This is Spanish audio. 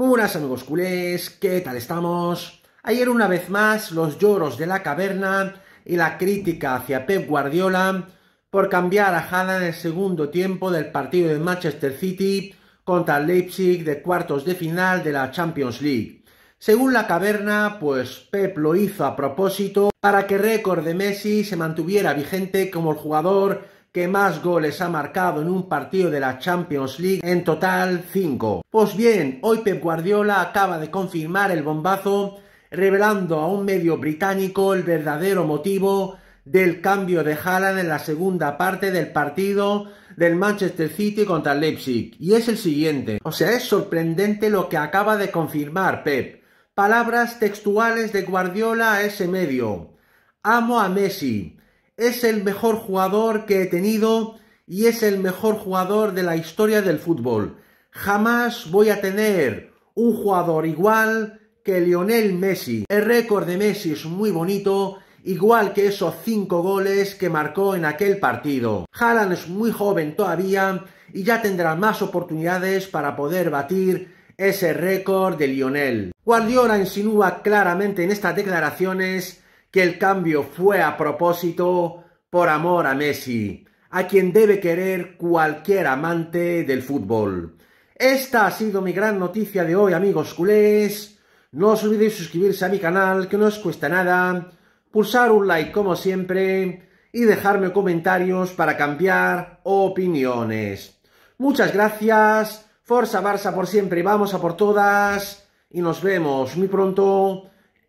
Muy buenas amigos culés, ¿qué tal estamos? Ayer una vez más los lloros de la caverna y la crítica hacia Pep Guardiola por cambiar a Haaland en el segundo tiempo del partido de Manchester City contra Leipzig de cuartos de final de la Champions League. Según la caverna, pues Pep lo hizo a propósito para que récord de Messi se mantuviera vigente como el jugador que más goles ha marcado en un partido de la Champions League, en total 5. Pues bien, hoy Pep Guardiola acaba de confirmar el bombazo, revelando a un medio británico el verdadero motivo del cambio de jala en la segunda parte del partido del Manchester City contra Leipzig. Y es el siguiente. O sea, es sorprendente lo que acaba de confirmar Pep. Palabras textuales de Guardiola a ese medio. Amo a Messi es el mejor jugador que he tenido y es el mejor jugador de la historia del fútbol. Jamás voy a tener un jugador igual que Lionel Messi. El récord de Messi es muy bonito, igual que esos cinco goles que marcó en aquel partido. Haaland es muy joven todavía y ya tendrá más oportunidades para poder batir ese récord de Lionel. Guardiola insinúa claramente en estas declaraciones que el cambio fue a propósito por amor a Messi, a quien debe querer cualquier amante del fútbol. Esta ha sido mi gran noticia de hoy, amigos culés. No os olvidéis suscribirse a mi canal, que no os cuesta nada, pulsar un like como siempre y dejarme comentarios para cambiar opiniones. Muchas gracias, Forza Barça por siempre, vamos a por todas y nos vemos muy pronto